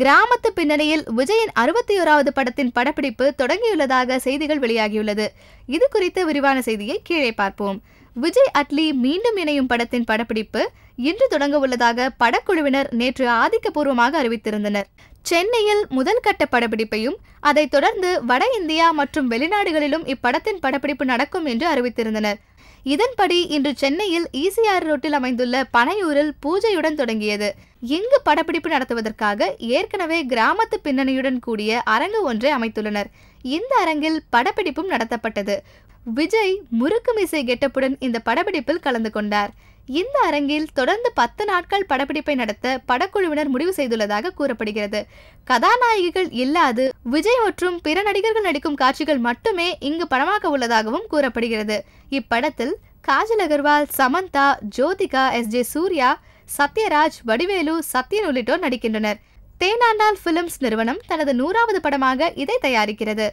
கிராமத்து பின்னணியில் விஜயின் அறுபத்தி ஓராவது படத்தின் படப்பிடிப்பு தொடங்கியுள்ளதாக செய்திகள் வெளியாகியுள்ளது இது குறித்த விரிவான செய்தியை கீழே பார்ப்போம் விஜய் அட்லி மீண்டும் இணையும் படத்தின் படப்பிடிப்பு இன்று தொடங்க உள்ளதாக படக்குழுவினர் நேற்று ஆதிக்கபூர்வமாக அறிவித்திருந்தனர் சென்னையில் முதல் கட்ட படப்பிடிப்பையும் அதைத் தொடர்ந்து வட இந்தியா மற்றும் வெளிநாடுகளிலும் இப்படத்தின் படப்பிடிப்பு நடக்கும் என்று அறிவித்திருந்தனர் இதன்படி இன்று சென்னையில் ஈசிஆர் ரோட்டில் அமைந்துள்ள பனையூரில் பூஜையுடன் தொடங்கியது இங்கு படப்பிடிப்பு நடத்துவதற்காக ஏற்கனவே கிராமத்து பின்னணியுடன் கூடிய அரங்கு ஒன்றை அமைத்துள்ளனர் இந்த அரங்கில் படப்பிடிப்பும் நடத்தப்பட்டது விஜய் முறுக்கு மிசை கெட்டப்புடன் இந்த படப்பிடிப்பில் கலந்து கொண்டார் இந்த அரங்கில் தொடர்ந்து பத்து நாட்கள் படப்பிடிப்பை நடத்த படக்குழுவினர் முடிவு செய்துள்ளதாக கூறப்படுகிறது கதாநாயகிகள் இல்லாது விஜய் மற்றும் பிற நடிகர்கள் நடிக்கும் காட்சிகள் மட்டுமே இங்கு படமாக்க உள்ளதாகவும் கூறப்படுகிறது இப்படத்தில் காஜல் அகர்வால் சமந்தா ஜோதிகா எஸ் ஜே சூர்யா சத்யராஜ் வடிவேலு சத்யன் உள்ளிட்டோர் நடிக்கின்றனர் தேனாண்டால் பிலிம்ஸ் நிறுவனம் தனது நூறாவது படமாக இதை தயாரிக்கிறது